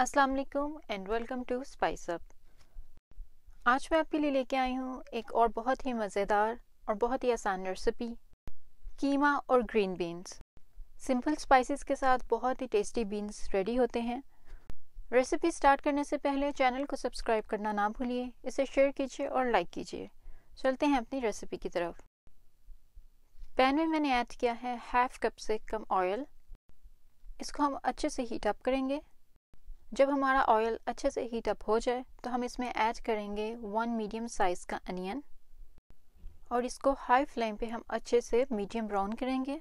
अस्सलाम वालेकुम and welcome to Spice Up आज मैं आपके लिए लेके आई हूँ एक और बहुत ही मज़ेदार और बहुत ही आसान रेसिपी कीमा और ग्रीन बीन्स सिंपल स्पाइसेस के साथ बहुत ही टेस्टी बीन्स रेडी होते हैं रेसिपी स्टार्ट करने से पहले चैनल को सब्सक्राइब करना ना भूलिए इसे शेयर कीजिए और लाइक कीजिए चलते हैं अपनी रेसिपी की तरफ पैन में मैंने ऐड किया है हाफ कप से कम ऑयल इसको हम अच्छे से हीट अप करेंगे जब हमारा ऑयल अच्छे से हीट अप हो जाए तो हम इसमें ऐड करेंगे वन मीडियम साइज़ का अनियन और इसको हाई फ्लेम पे हम अच्छे से मीडियम ब्राउन करेंगे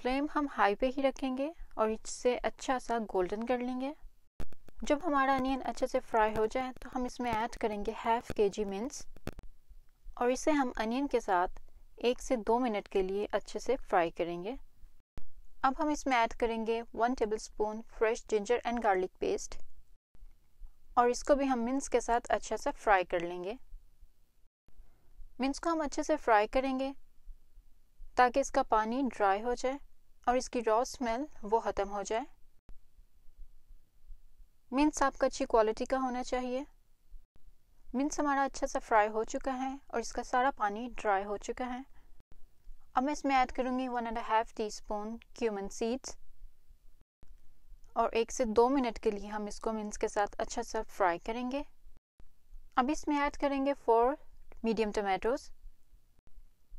फ्लेम हम हाई पे ही रखेंगे और इससे अच्छा सा गोल्डन कर लेंगे जब हमारा अनियन अच्छे से फ्राई हो जाए तो हम इसमें ऐड करेंगे हाफ के जी मिन्स और इसे हम अनियन के साथ एक से दो मिनट के लिए अच्छे से फ्राई करेंगे अब हम इसमें ऐड करेंगे one tablespoon fresh ginger and garlic paste और इसको भी हम मिन्स के साथ अच्छे से फ्राई कर लेंगे मिन्स को हम अच्छे से फ्राई करेंगे ताकि इसका पानी ड्राई हो जाए और इसकी रॉ स्मेल वो ख़त्म हो जाए मिन्स आपका अच्छी क्वालिटी का होना चाहिए मिन्स हमारा अच्छा सा फ्राई हो चुका है और इसका सारा पानी ड्राई हो चुका है अब मैं इसमें ऐड करूँगी one and half teaspoon cumin seeds और एक से दो मिनट के लिए हम इसको मिन्स के साथ अच्छा सा फ्राई करेंगे अब इसमें ऐड करेंगे फोर मीडियम टमाटोज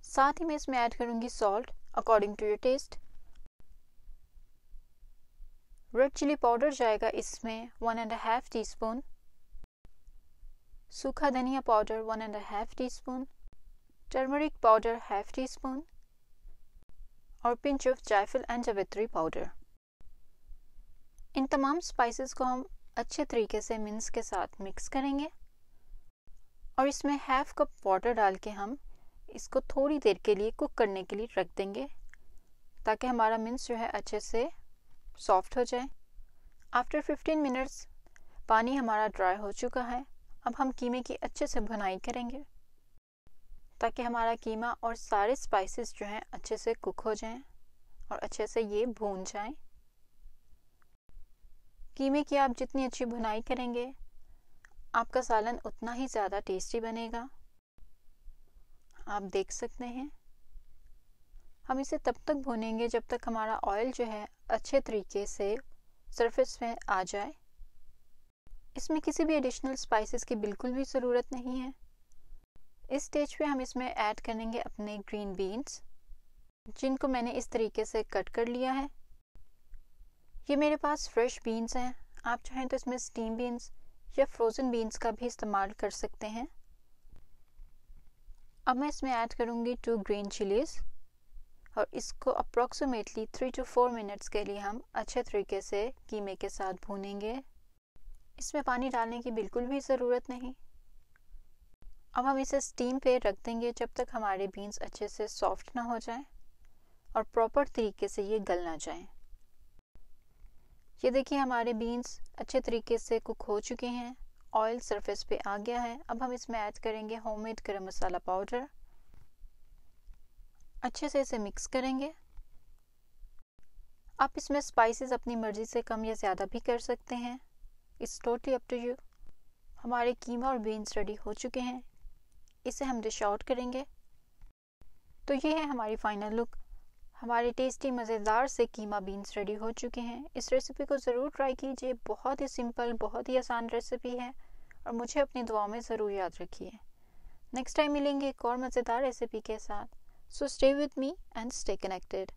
साथ ही मैं इसमें ऐड करूँगी salt according to your taste red chilli powder जाएगा इसमें one and half teaspoon सूखा धनिया powder one and half teaspoon turmeric powder half teaspoon और पिंच ऑफ जायफल एंड जवित्री पाउडर इन तमाम स्पाइसेस को हम अच्छे तरीके से मिन्स के साथ मिक्स करेंगे और इसमें हाफ कप वाटर डाल के हम इसको थोड़ी देर के लिए कुक करने के लिए रख देंगे ताकि हमारा मिन्स जो है अच्छे से सॉफ्ट हो जाए आफ्टर 15 मिनट्स पानी हमारा ड्राई हो चुका है अब हम कीमे की अच्छे से भुनाई करेंगे ताकि हमारा कीमा और सारे स्पाइसेस जो हैं अच्छे से कुक हो जाएं और अच्छे से ये भून जाएं कीमे की आप जितनी अच्छी भुनाई करेंगे आपका सालन उतना ही ज़्यादा टेस्टी बनेगा आप देख सकते हैं हम इसे तब तक भूनेंगे जब तक हमारा ऑयल जो है अच्छे तरीके से सरफेस में आ जाए इसमें किसी भी एडिशनल स्पाइसेस की बिल्कुल भी ज़रूरत नहीं है इस स्टेज पे हम इसमें ऐड करेंगे अपने ग्रीन बीन्स जिनको मैंने इस तरीके से कट कर लिया है ये मेरे पास फ्रेश बीन्स हैं आप चाहें तो इसमें स्टीम बीन्स या फ्रोज़न बीन्स का भी इस्तेमाल कर सकते हैं अब मैं इसमें ऐड करूँगी टू ग्रीन चिलीज़ और इसको approximately three to four minutes के लिए हम अच्छे तरीके से कीमे के साथ भूनेंगे इसमें पानी डालने की बिल्कुल भी ज़रूरत नहीं अब हम इसे स्टीम पे रख देंगे जब तक हमारे बीन्स अच्छे से सॉफ्ट ना हो जाए और प्रॉपर तरीके से ये गल ना जाए ये देखिए हमारे बीन्स अच्छे तरीके से कुक हो चुके हैं ऑयल सरफेस पे आ गया है अब हम इसमें ऐड करेंगे होममेड गरम मसाला पाउडर अच्छे से इसे मिक्स करेंगे आप इसमें स्पाइसेस अपनी मर्ज़ी से कम या ज़्यादा भी कर सकते हैं it's totally up to you हमारे कीमा और बीन्स रेडी हो चुके हैं इसे हम डिश आउट करेंगे तो ये है हमारी फाइनल लुक हमारे टेस्टी मज़ेदार से कीमा बीन्स रेडी हो चुके हैं इस रेसिपी को ज़रूर ट्राई कीजिए बहुत ही सिंपल बहुत ही आसान रेसिपी है और मुझे अपनी दुआ में ज़रूर याद रखिए नेक्स्ट टाइम मिलेंगे एक और मज़ेदार रेसिपी के साथ so stay with me and stay connected